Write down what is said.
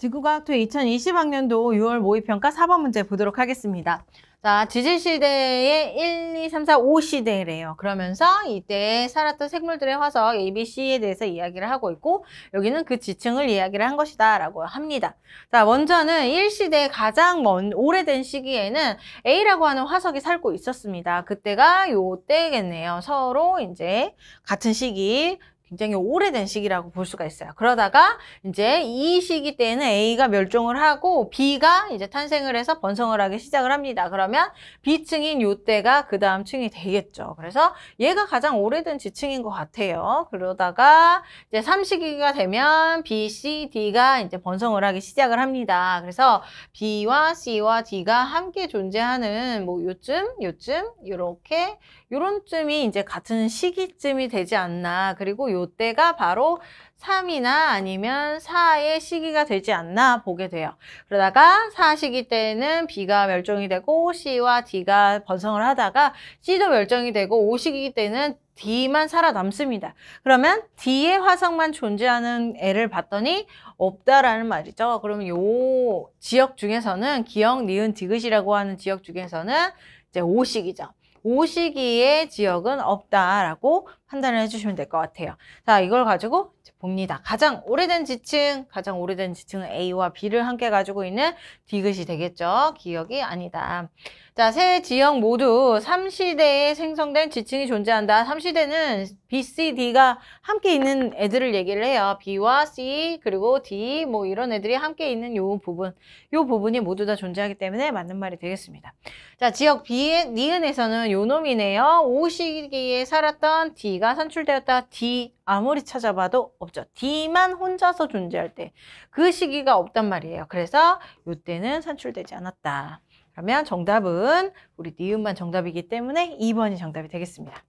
지구과학투 2020학년도 6월 모의평가 4번 문제 보도록 하겠습니다. 자, 지질시대의 1, 2, 3, 4, 5시대래요. 그러면서 이때 살았던 생물들의 화석 A, B, C에 대해서 이야기를 하고 있고 여기는 그 지층을 이야기를 한 것이다 라고 합니다. 자, 먼저는 1시대 가장 먼 오래된 시기에는 A라고 하는 화석이 살고 있었습니다. 그때가 요때겠네요. 서로 이제 같은 시기 굉장히 오래된 시기라고 볼 수가 있어요. 그러다가 이제 이 시기 때는 A가 멸종을 하고 B가 이제 탄생을 해서 번성을 하기 시작을 합니다. 그러면 B층인 요때가 그 다음 층이 되겠죠. 그래서 얘가 가장 오래된 지층인 것 같아요. 그러다가 이제 3시기가 되면 B, C, D가 이제 번성을 하기 시작을 합니다. 그래서 B와 C와 D가 함께 존재하는 뭐 요쯤, 요쯤, 요렇게 요런 쯤이 이제 같은 시기쯤이 되지 않나. 그리고 요 요때가 바로 3이나 아니면 4의 시기가 되지 않나 보게 돼요. 그러다가 4시기 때는 B가 멸종이 되고 C와 D가 번성을 하다가 C도 멸종이 되고 5시기 때는 D만 살아남습니다. 그러면 D의 화성만 존재하는 애를 봤더니 없다라는 말이죠. 그러면 요 지역 중에서는 기역, 니은, 디귿이라고 하는 지역 중에서는 이제 5시기죠. 5시기의 지역은 없다라고 판단을 해주시면 될 것 같아요. 자, 이걸 가지고 봅니다. 가장 오래된 지층, 가장 오래된 지층은 A와 B를 함께 가지고 있는 디귿이 되겠죠. 기억이 아니다. 자, 세 지역 모두 3시대에 생성된 지층이 존재한다. 3시대는 B, C, D가 함께 있는 애들을 얘기를 해요. B와 C, 그리고 D, 뭐 이런 애들이 함께 있는 요 부분, 요 부분이 모두 다 존재하기 때문에 맞는 말이 되겠습니다. 자, 지역 B, 니은에서는 요 놈이네요. 오시기에 살았던 D, D가 산출되었다. D 아무리 찾아봐도 없죠. D만 혼자서 존재할 때 그 시기가 없단 말이에요. 그래서 이때는 산출되지 않았다. 그러면 정답은 우리 니은만 정답이기 때문에 2번이 정답이 되겠습니다.